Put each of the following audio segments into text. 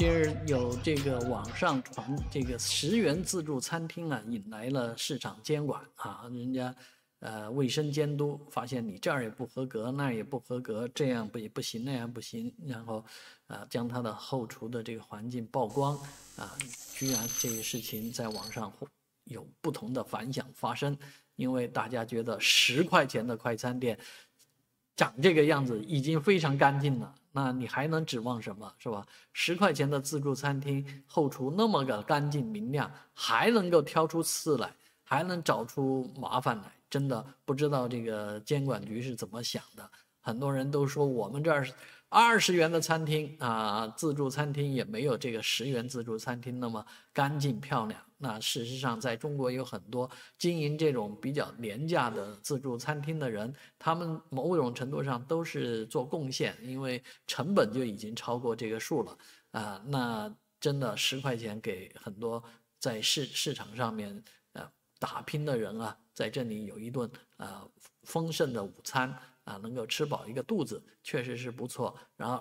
今日有这个网上传，这个十元自助餐厅啊，引来了市场监管啊，人家，呃，卫生监督发现你这儿也不合格，那儿也不合格，这样不也不行，那样不行，然后，啊，将他的后厨的这个环境曝光啊，居然这些事情在网上有不同的反响发生，因为大家觉得十块钱的快餐店。长这个样子已经非常干净了，那你还能指望什么？是吧？十块钱的自助餐厅后厨那么个干净明亮，还能够挑出刺来，还能找出麻烦来，真的不知道这个监管局是怎么想的。很多人都说我们这儿二十元的餐厅啊，自助餐厅也没有这个十元自助餐厅那么干净漂亮。那事实上，在中国有很多经营这种比较廉价的自助餐厅的人，他们某种程度上都是做贡献，因为成本就已经超过这个数了啊。那真的十块钱给很多在市市场上面呃打拼的人啊，在这里有一顿呃丰盛的午餐。啊，能够吃饱一个肚子确实是不错。然后，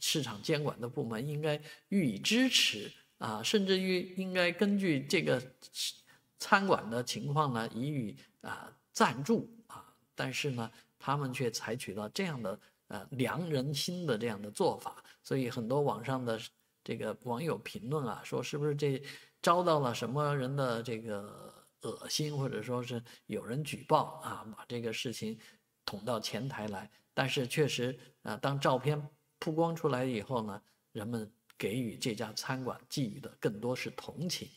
市场监管的部门应该予以支持啊，甚至于应该根据这个餐馆的情况呢，予以啊赞助啊。但是呢，他们却采取了这样的呃凉人心的这样的做法，所以很多网上的这个网友评论啊，说是不是这遭到了什么人的这个恶心，或者说是有人举报啊，把这个事情。捅到前台来，但是确实啊，当照片曝光出来以后呢，人们给予这家餐馆寄予的更多是同情，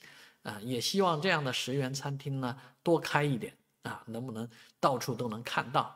啊，也希望这样的十元餐厅呢多开一点啊，能不能到处都能看到。